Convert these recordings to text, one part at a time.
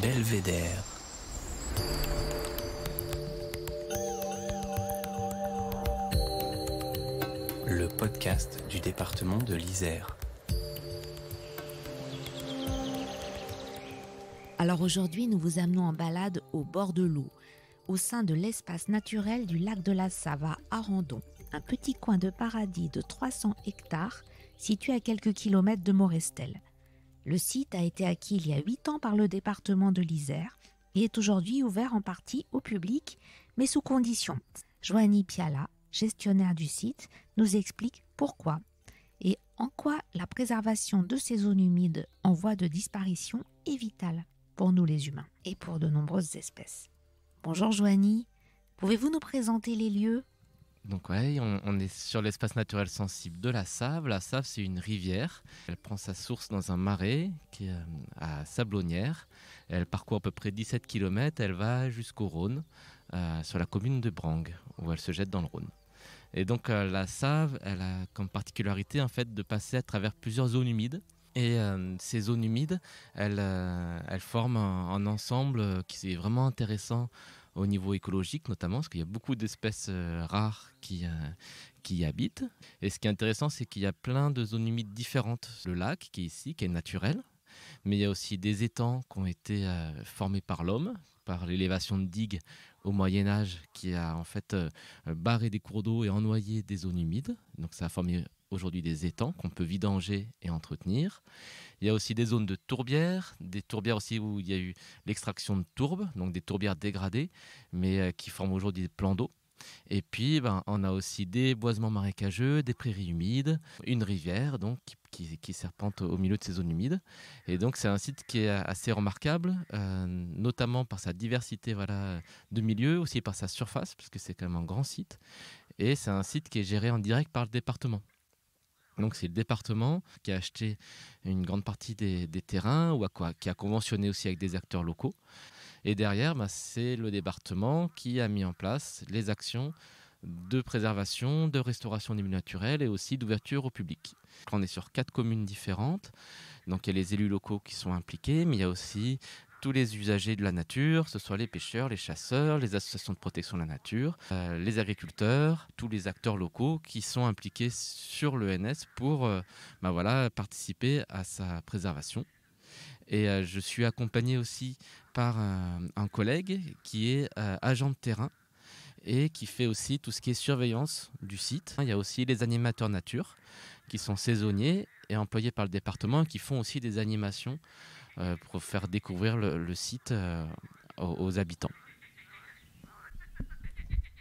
Belvédère. Le podcast du département de l'Isère. Alors aujourd'hui, nous vous amenons en balade au bord de l'eau, au sein de l'espace naturel du lac de la Sava à Randon, un petit coin de paradis de 300 hectares situé à quelques kilomètres de Morestel. Le site a été acquis il y a 8 ans par le département de l'Isère et est aujourd'hui ouvert en partie au public, mais sous conditions. Joanie Piala, gestionnaire du site, nous explique pourquoi et en quoi la préservation de ces zones humides en voie de disparition est vitale pour nous les humains et pour de nombreuses espèces. Bonjour Joanie, pouvez-vous nous présenter les lieux donc ouais, on, est sur l'espace naturel sensible de la Save. La Save, c'est une rivière. Elle prend sa source dans un marais qui est euh, à Sablonnière. Elle parcourt à peu près 17 km. Elle va jusqu'au Rhône, euh, sur la commune de Brangues, où elle se jette dans le Rhône. Et donc euh, la Save, elle a comme particularité en fait de passer à travers plusieurs zones humides et euh, ces zones humides, elles, euh, forment un, ensemble euh, qui est vraiment intéressant au niveau écologique, notamment parce qu'il y a beaucoup d'espèces rares qui, qui y habitent. Et ce qui est intéressant, c'est qu'il y a plein de zones humides différentes. Le lac qui est ici, qui est naturel, mais il y a aussi des étangs qui ont été formés par l'homme, par l'élévation de digues au Moyen Âge, qui a en fait barré des cours d'eau et ennoyé des zones humides. Donc ça a formé aujourd'hui des étangs qu'on peut vidanger et entretenir. Il y a aussi des zones de tourbières, des tourbières aussi où il y a eu l'extraction de tourbes, donc des tourbières dégradées, mais euh, qui forment aujourd'hui des plans d'eau. Et puis, ben, on a aussi des boisements marécageux, des prairies humides, une rivière donc qui, serpente au milieu de ces zones humides. Et donc, c'est un site qui est assez remarquable, euh, notamment par sa diversité voilà, de milieux, aussi par sa surface, puisque c'est quand même un grand site. Et c'est un site qui est géré en direct par le département. Donc c'est le département qui a acheté une grande partie des, terrains ou à quoi, qui a conventionné aussi avec des acteurs locaux. Et derrière, bah, c'est le département qui a mis en place les actions de préservation, de restauration des milieux naturels et aussi d'ouverture au public. On est sur quatre communes différentes, donc il y a les élus locaux qui sont impliqués, mais il y a aussi tous les usagers de la nature, ce soit les pêcheurs, les chasseurs, les associations de protection de la nature, euh, les agriculteurs, tous les acteurs locaux qui sont impliqués sur l'ENS pour euh, bah voilà, participer à sa préservation. Et euh, je suis accompagné aussi par un collègue qui est agent de terrain et qui fait aussi tout ce qui est surveillance du site. Il y a aussi les animateurs nature qui sont saisonniers et employés par le département qui font aussi des animations euh, pour faire découvrir le, site euh, aux, habitants.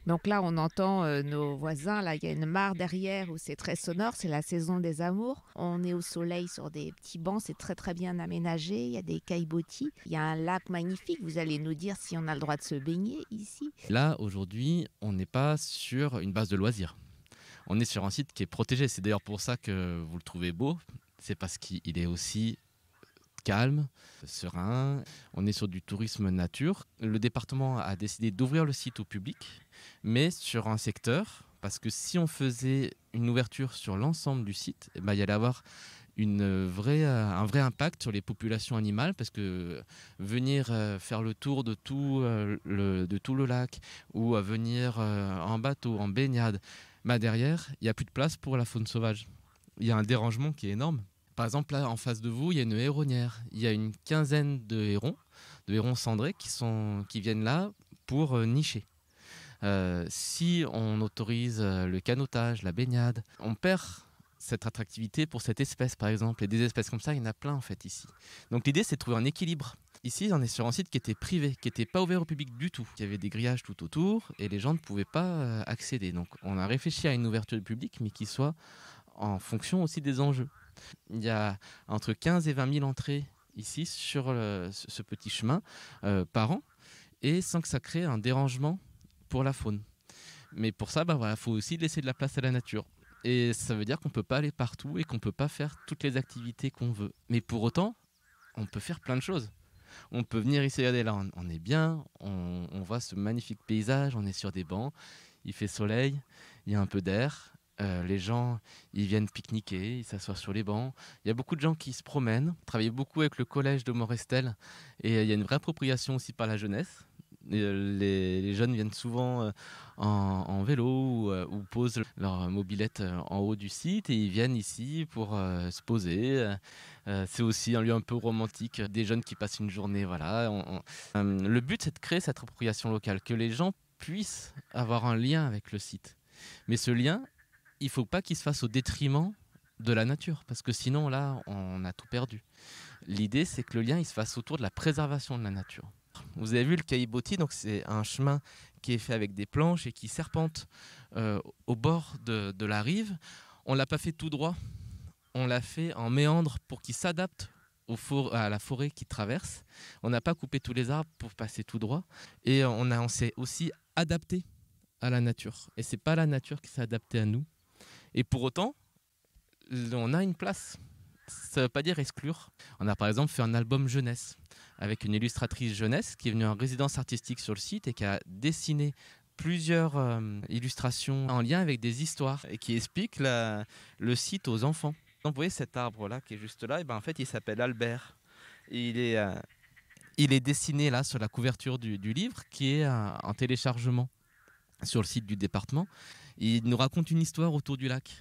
Donc là, on entend euh, nos voisins. Là, il y a une mare derrière où c'est très sonore. C'est la saison des amours. On est au soleil sur des petits bancs. C'est très, très bien aménagé. Il y a des caillebotis. Il y a un lac magnifique. Vous allez nous dire si on a le droit de se baigner ici. Là, aujourd'hui, on n'est pas sur une base de loisirs. On est sur un site qui est protégé. C'est d'ailleurs pour ça que vous le trouvez beau. C'est parce qu'il est aussi calme, serein. On est sur du tourisme nature. Le département a décidé d'ouvrir le site au public, mais sur un secteur, parce que si on faisait une ouverture sur l'ensemble du site, eh ben, il y allait avoir euh, un vrai impact sur les populations animales parce que euh, venir euh, faire le tour de tout le, lac ou à venir en bateau, en baignade, bah, derrière, il n'y a plus de place pour la faune sauvage. Il y a un dérangement qui est énorme. Par exemple, là, en face de vous, il y a une héronnière. Il y a une quinzaine de hérons, de hérons cendrés, qui, sont, qui viennent là pour euh, nicher. Euh, si on autorise euh, le canotage, la baignade, on perd cette attractivité pour cette espèce, par exemple. Et des espèces comme ça, il y en a plein, en fait, ici. Donc l'idée, c'est de trouver un équilibre. Ici, on est sur un site qui était privé, qui n'était pas ouvert au public du tout. Il y avait des grillages tout autour et les gens ne pouvaient pas accéder. Donc on a réfléchi à une ouverture du public, mais qui soit en fonction aussi des enjeux. Il y a entre 15 et 20 000 entrées ici sur ce petit chemin euh, par an, et sans que ça crée un dérangement pour la faune. Mais pour ça, bah voilà, faut aussi laisser de la place à la nature. Et ça veut dire qu'on ne peut pas aller partout et qu'on ne peut pas faire toutes les activités qu'on veut. Mais pour autant, on peut faire plein de choses. On peut venir ici, regardez là, on, est bien, on voit ce magnifique paysage, on est sur des bancs, il fait soleil, il y a un peu d'air, euh, les gens, ils viennent pique-niquer, ils s'assoient sur les bancs. Il y a beaucoup de gens qui se promènent, travaillent beaucoup avec le collège de Morestel. Et euh, il y a une vraie appropriation aussi par la jeunesse. Euh, les, jeunes viennent souvent en, vélo ou, posent leur mobilette en haut du site et ils viennent ici pour se poser. c'est aussi un lieu un peu romantique des jeunes qui passent une journée. Voilà. le but, c'est de créer cette appropriation locale, que les gens puissent avoir un lien avec le site. Mais ce lien, il faut pas qu'il se fasse au détriment de la nature, parce que sinon là, on a tout perdu. L'idée, c'est que le lien, il se fasse autour de la préservation de la nature. Vous avez vu le Caïboti, donc c'est un chemin qui est fait avec des planches et qui serpente euh, au bord de, la rive. On l'a pas fait tout droit, on l'a fait en méandre pour qu'il s'adapte à la forêt qu'il traverse. On n'a pas coupé tous les arbres pour passer tout droit. Et on, on s'est aussi adapté à la nature. Et c'est pas la nature qui s'est adaptée à nous, et pour autant, on a une place. Ça ne veut pas dire exclure. On a par exemple fait un album jeunesse avec une illustratrice jeunesse qui est venue en résidence artistique sur le site et qui a dessiné plusieurs euh, illustrations en lien avec des histoires et qui explique le site aux enfants. Donc, vous voyez cet arbre-là qui est juste là, et ben, en fait il s'appelle Albert. il est, euh, il est dessiné là sur la couverture du, livre qui est euh, en téléchargement sur le site du département. Il nous raconte une histoire autour du lac.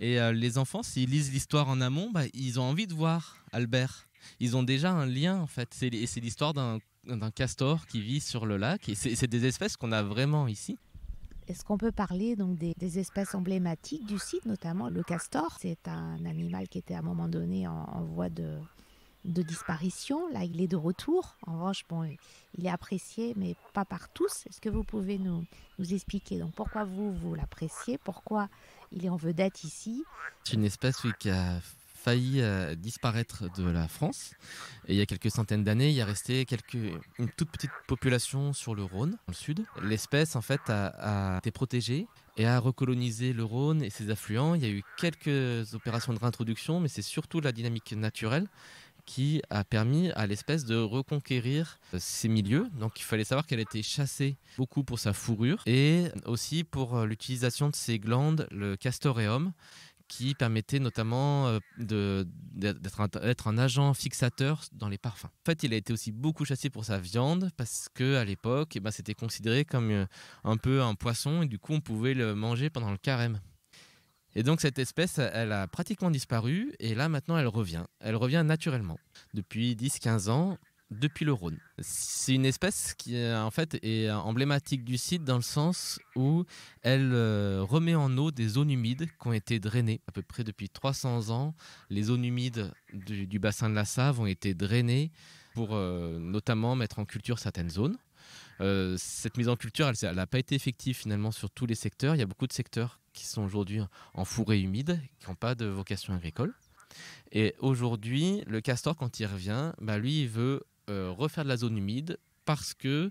Et euh, les enfants, s'ils lisent l'histoire en amont, bah, ils ont envie de voir Albert. Ils ont déjà un lien, en fait. Et c'est l'histoire d'un, castor qui vit sur le lac. Et c'est, des espèces qu'on a vraiment ici. Est-ce qu'on peut parler donc des, espèces emblématiques du site, notamment le castor C'est un animal qui était à un moment donné en voie de, de disparition. Là, il est de retour. En revanche, bon, il est apprécié, mais pas par tous. Est-ce que vous pouvez nous, nous expliquer donc pourquoi vous, vous l'appréciez Pourquoi il est en vedette ici C'est une espèce qui a failli euh, disparaître de la France. Et il y a quelques centaines d'années, il y a resté quelques, une toute petite population sur le Rhône, dans le sud. L'espèce, en fait, a, été protégée et a recolonisé le Rhône et ses affluents. Il y a eu quelques opérations de réintroduction, mais c'est surtout la dynamique naturelle qui a permis à l'espèce de reconquérir ses euh, milieux. Donc il fallait savoir qu'elle était chassée beaucoup pour sa fourrure et aussi pour euh, l'utilisation de ses glandes, le castoreum, qui permettait notamment euh, d'être un, agent fixateur dans les parfums. En fait, il a été aussi beaucoup chassé pour sa viande parce que à l'époque, eh ben, c'était considéré comme un peu un poisson et du coup, on pouvait le manger pendant le carême. Et donc cette espèce, elle a pratiquement disparu et là maintenant elle revient. Elle revient naturellement depuis 10-15 ans depuis le Rhône. C'est une espèce qui euh, en fait est emblématique du site dans le sens où elle euh, remet en eau des zones humides qui ont été drainées à peu près depuis 300 ans. Les zones humides du, bassin de la Save ont été drainées pour euh, notamment mettre en culture certaines zones. cette mise en culture, elle n'a pas été effective finalement sur tous les secteurs. Il y a beaucoup de secteurs qui sont aujourd'hui en fourré humide, qui n'ont pas de vocation agricole. Et aujourd'hui, le castor, quand il revient, bah, lui, il veut euh, refaire de la zone humide parce que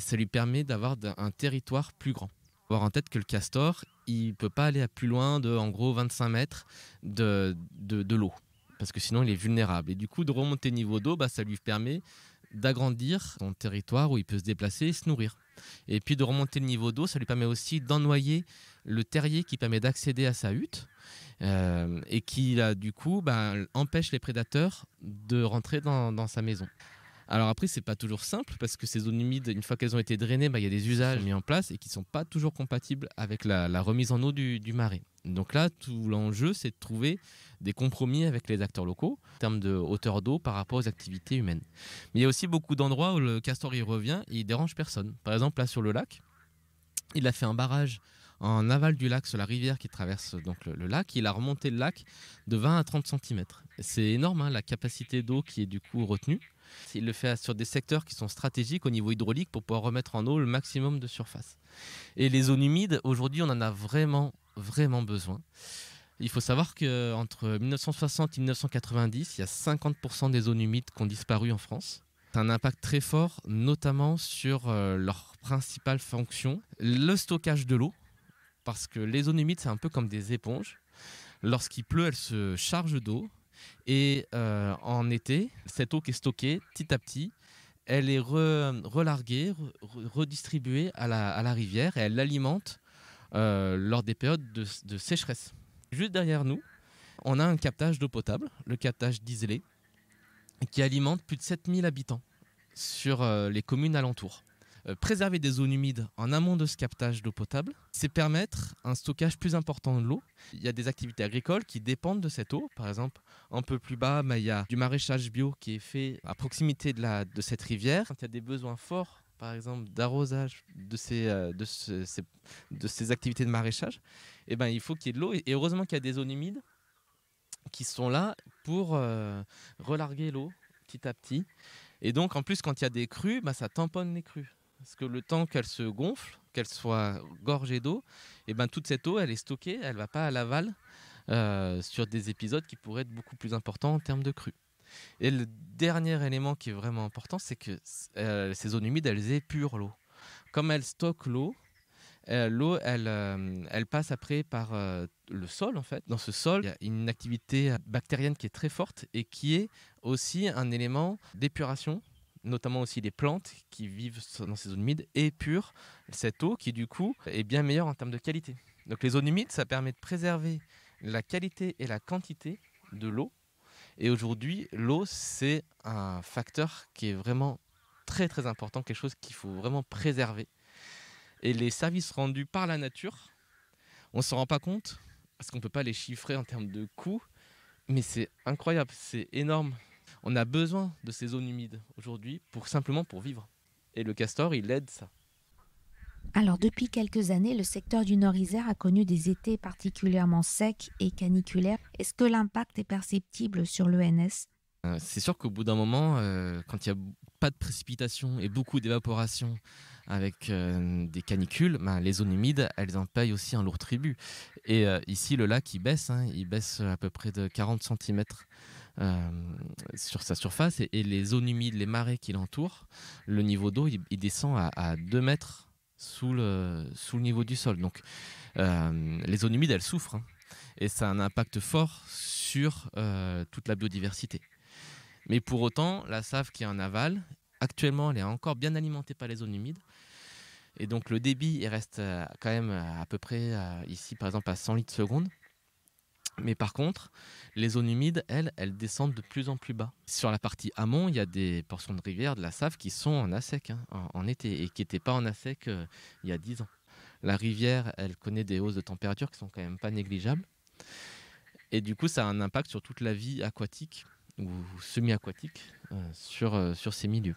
ça lui permet d'avoir un territoire plus grand. Faut avoir en tête que le castor, il ne peut pas aller à plus loin de, en gros, 25 mètres de, de, l'eau, parce que sinon il est vulnérable. Et du coup, de remonter niveau d'eau, bah, ça lui permet d'agrandir son territoire où il peut se déplacer et se nourrir. Et puis de remonter le niveau d'eau, ça lui permet aussi d'ennoyer le terrier qui permet d'accéder à sa hutte euh, et qui, du coup, ben, empêche les prédateurs de rentrer dans, sa maison. Alors après, n'est pas toujours simple parce que ces zones humides, une fois qu'elles ont été drainées, ben, il y a des usages mis en place et qui sont pas toujours compatibles avec la, remise en eau du, marais. Donc là, tout l'enjeu, c'est de trouver des compromis avec les acteurs locaux en termes de hauteur d'eau par rapport aux activités humaines. Mais il y a aussi beaucoup d'endroits où le castor y revient et il dérange personne. Par exemple, là sur le lac, il a fait un barrage en aval du lac, sur la rivière qui traverse euh, donc le, lac. Il a remonté le lac de 20 à 30 cm. C'est énorme hein, la capacité d'eau qui est du coup retenue. Il le fait sur des secteurs qui sont stratégiques au niveau hydraulique pour pouvoir remettre en eau le maximum de surface. Et les zones humides, aujourd'hui, on en a vraiment, vraiment besoin. Il faut savoir qu'entre 1960 et 1990, il y a 50% des zones humides qui ont disparu en France. C'est un impact très fort, notamment sur euh, leur principale fonction, le stockage de l'eau, parce que les zones humides, c'est un peu comme des éponges. Lorsqu'il pleut, elles se chargent d'eau. Et euh, en été, cette eau qui est stockée petit à petit, elle est relarguée, redistribuée à la, rivière et elle l'alimente euh, lors des périodes de, sécheresse. Juste derrière nous, on a un captage d'eau potable, le captage d'Iselé, qui alimente plus de 7000 habitants sur euh, les communes alentours. Euh, préserver des zones humides en amont de ce captage d'eau potable, c'est permettre un stockage plus important de l'eau. Il y a des activités agricoles qui dépendent de cette eau. Par exemple, un peu plus bas, bah, il y a du maraîchage bio qui est fait à proximité de, la, de cette rivière. Quand il y a des besoins forts par exemple d'arrosage de ces, euh, de, de activités de maraîchage, eh ben, il faut qu'il y ait de l'eau. Et heureusement qu'il y a des zones humides qui sont là pour euh, relarguer l'eau petit à petit. Et donc en plus quand il y a des crues, bah, ça tamponne les crues. Parce que le temps qu'elle se gonfle, qu'elle soit gorgée d'eau, et eh ben toute cette eau, elle est stockée, elle va pas à l'aval euh, sur des épisodes qui pourraient être beaucoup plus importants en termes de crue. Et le dernier élément qui est vraiment important, c'est que euh, ces zones humides, elles épurent l'eau. Comme elles stockent l'eau, euh, l'eau, elle, elle, passe après par le sol, en fait. Dans ce sol, il y a une activité bactérienne qui est très forte et qui est aussi un élément d'épuration notamment aussi des plantes qui vivent dans ces zones humides, et pure cette eau qui, du coup, est bien meilleure en termes de qualité. Donc les zones humides, ça permet de préserver la qualité et la quantité de l'eau. Et aujourd'hui, l'eau, c'est un facteur qui est vraiment très très important, quelque chose qu'il faut vraiment préserver. Et les services rendus par la nature, on ne s'en rend pas compte, parce qu'on ne peut pas les chiffrer en termes de coûts, mais c'est incroyable, c'est énorme on a besoin de ces zones humides aujourd'hui pour simplement pour vivre. Et le castor, il aide ça. Alors depuis quelques années, le secteur du Nord-Isère a connu des étés particulièrement secs et caniculaires. Est-ce que l'impact est perceptible sur l'ENS euh, C'est sûr qu'au bout d'un moment, euh, quand il n'y a pas de précipitations et beaucoup d'évaporation avec euh, des canicules, ben, les zones humides, elles en payent aussi un lourd tribut. Et ici, le lac, il baisse, hein. il baisse à peu près de 40 cm euh, sur sa surface et, les zones humides, les marais qui l'entourent, le niveau d'eau, il, descend à, 2 mètres sous le, sous le niveau du sol. Donc euh, les zones humides, elles souffrent hein, et ça a un impact fort sur euh, toute la biodiversité. Mais pour autant, la save qui est en aval, actuellement, elle est encore bien alimentée par les zones humides. Et donc le débit, il reste quand même à peu près ici, par exemple, à 100 litres seconde. Mais par contre, les zones humides, elles, elles descendent de plus en plus bas. Sur la partie amont, il y a des portions de rivière, de la Save, qui sont en assec hein, en, été et qui n'étaient pas en assec euh, il y a 10 ans. La rivière, elle connaît des hausses de température qui sont quand même pas négligeables. Et du coup, ça a un impact sur toute la vie aquatique ou semi-aquatique euh, euh, sur ces milieux.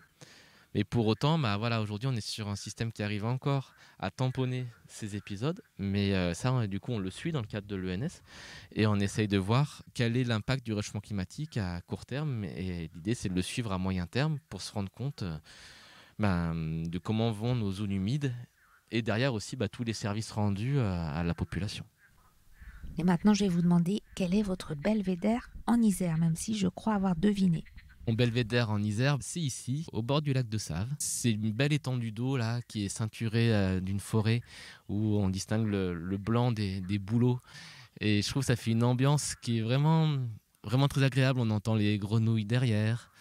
Mais pour autant, bah, voilà, aujourd'hui, on est sur un système qui arrive encore à tamponner ces épisodes. Mais euh, ça, hein, du coup, on le suit dans le cadre de l'ENS et on essaye de voir quel est l'impact du réchauffement climatique à court terme. Et l'idée, c'est de le suivre à moyen terme pour se rendre compte euh, bah, de comment vont nos zones humides et derrière aussi bah, tous les services rendus euh, à la population. Et maintenant, je vais vous demander quel est votre belvédère en Isère, même si je crois avoir deviné. Mon belvédère en Isère, c'est ici, au bord du lac de Save. C'est une belle étendue d'eau là qui est ceinturée euh, d'une forêt où on distingue le, blanc des, bouleaux. Et je trouve que ça fait une ambiance qui est vraiment, vraiment très agréable. On entend les grenouilles derrière.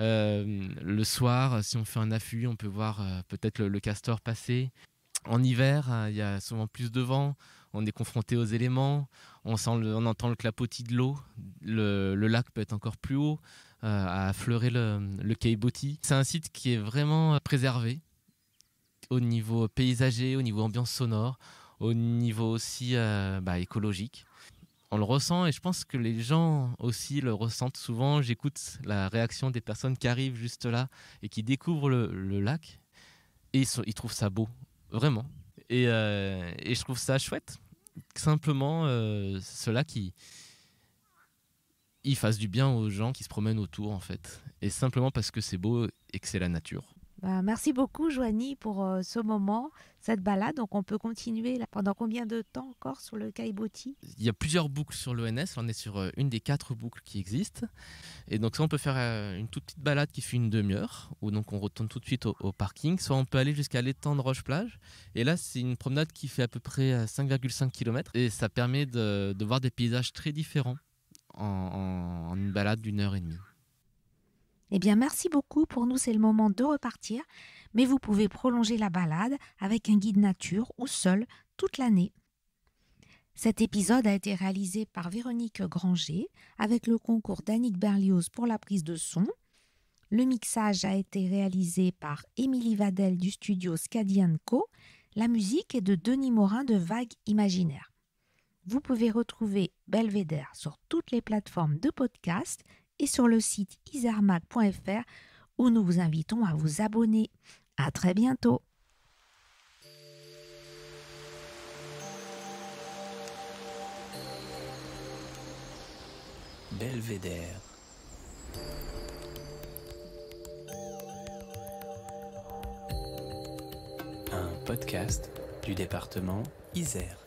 Euh, le soir, si on fait un affût, on peut voir euh, peut-être le, castor passer. En hiver, hein, il y a souvent plus de vent, on est confronté aux éléments, on, entend le clapotis de l'eau, le, lac peut être encore plus haut. Euh, à affleurer le, le C'est un site qui est vraiment préservé au niveau paysager, au niveau ambiance sonore, au niveau aussi euh, bah, écologique. On le ressent et je pense que les gens aussi le ressentent souvent. J'écoute la réaction des personnes qui arrivent juste là et qui découvrent le, lac et ils, trouvent ça beau, vraiment. Euh, et, je trouve ça chouette. Simplement, euh, lac, qui, il fasse du bien aux gens qui se promènent autour, en fait. Et simplement parce que c'est beau et que c'est la nature. Bah, merci beaucoup, Joanie, pour euh, ce moment, cette balade. Donc, on peut continuer là, pendant combien de temps encore sur le Caïboti Il y a plusieurs boucles sur l'ONS. On est sur euh, une des quatre boucles qui existent. Et donc, soit on peut faire euh, une toute petite balade qui fait une demi-heure, où donc on retourne tout de suite au, parking. Soit on peut aller jusqu'à l'étang de Roche-Plage. Et là, c'est une promenade qui fait à peu près 5,5 km. Et ça permet de voir des paysages très différents en, une balade d'une heure et demie. Eh bien, merci beaucoup. Pour nous, c'est le moment de repartir. Mais vous pouvez prolonger la balade avec un guide nature ou seul toute l'année. Cet épisode a été réalisé par Véronique Granger avec le concours d'Annick Berlioz pour la prise de son. Le mixage a été réalisé par Émilie Vadel du studio scadianco La musique est de Denis Morin de Vague Imaginaire. Vous pouvez retrouver Belvedere sur toutes les plateformes de podcast et sur le site isarmac.fr où nous vous invitons à vous abonner. À très bientôt. Belvédère. Un podcast du département Isère.